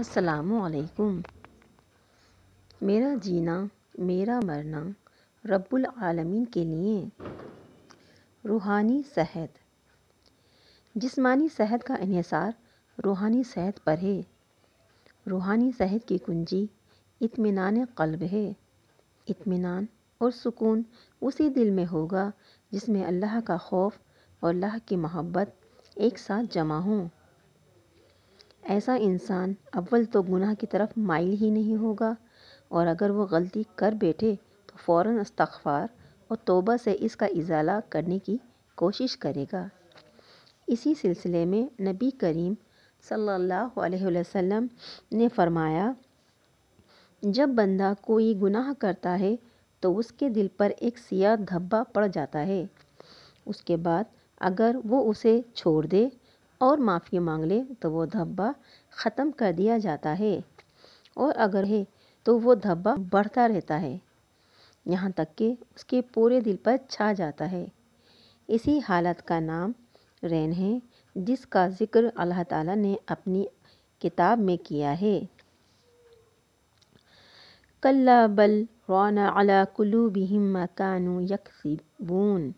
असलकुम मेरा जीना मेरा मरना रब्बुल आलमीन के लिए रूहानी सेहत जिस्मानी सेहत का इसार रूहानी सेहत पर है रूहानी सेहत की कुंजी इत्मीनान कल्ब है इत्मीनान और सुकून उसी दिल में होगा जिसमें अल्लाह का खौफ और अल्लाह की मोहब्बत एक साथ जमा हों ऐसा इंसान अव्वल तो गुनाह की तरफ माइल ही नहीं होगा और अगर वो गलती कर बैठे तो फ़ौर इस्तगफार और तोबा से इसका इजाला करने की कोशिश करेगा इसी सिलसिले में नबी करीम सल्लल्लाहु अलैहि वसल्लम ने फरमाया जब बंदा कोई गुनाह करता है तो उसके दिल पर एक सियाह धब्बा पड़ जाता है उसके बाद अगर वो उसे छोड़ दे और माफ़ी मांग ले तो वो धब्बा ख़त्म कर दिया जाता है और अगर है तो वो धब्बा बढ़ता रहता है यहाँ तक कि उसके पूरे दिल पर छा जाता है इसी हालत का नाम रैन है जिसका ज़िक्र अल्लाह ताला ने अपनी किताब में किया है कल्ला बल रौना अला कुलू बिहिम मकानू यकसीबून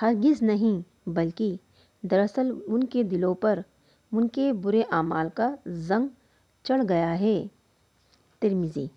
हरगिज़ नहीं बल्कि दरअसल उनके दिलों पर उनके बुरे आमाल का जंग चढ़ गया है तिरमिज़ी